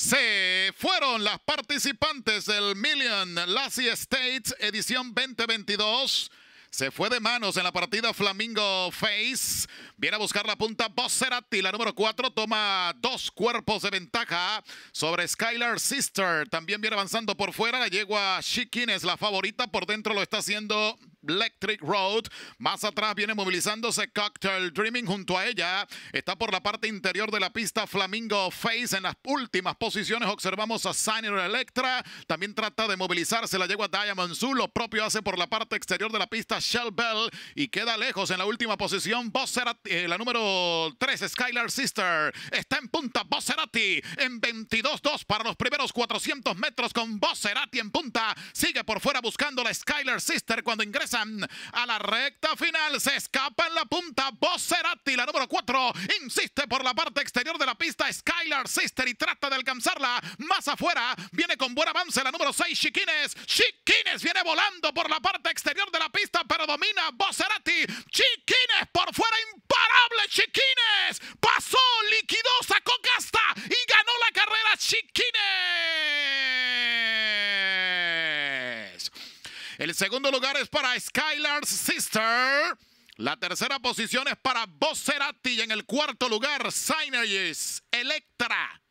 Se fueron las participantes del Million Lassie States edición 2022. Se fue de manos en la partida Flamingo Face. Viene a buscar la punta Bosserati. La número 4 toma dos cuerpos de ventaja sobre Skylar Sister. También viene avanzando por fuera. La yegua Shikin es la favorita. Por dentro lo está haciendo Electric Road. Más atrás viene movilizándose Cocktail Dreaming junto a ella. Está por la parte interior de la pista Flamingo Face. En las últimas posiciones observamos a Signer Electra. También trata de movilizarse la yegua Diamond Zoo. Lo propio hace por la parte exterior de la pista Shell Bell. Y queda lejos en la última posición. Bosserati, eh, la número 3, Skylar Sister. Está en punta Bosserati en 22-2 para los primeros 400 metros con Bosserati en punta. Sigue por fuera buscando la Skylar Sister cuando ingresa a la recta final. Se escapa en la punta. Bocerati, la número 4. Insiste por la parte exterior de la pista. Skylar Sister y trata de alcanzarla. Más afuera. Viene con buen avance la número 6. Chiquines. Chiquines viene volando por la parte exterior de la pista. Pero domina Bocerati. Chiquines por fuera. Imparable. Chiquines. Pasó, liquidó, sacó casta y ganó la carrera. Chiquines. El segundo lugar es para Skylar's Sister. La tercera posición es para Bocerati. Y en el cuarto lugar, Synergies Electra.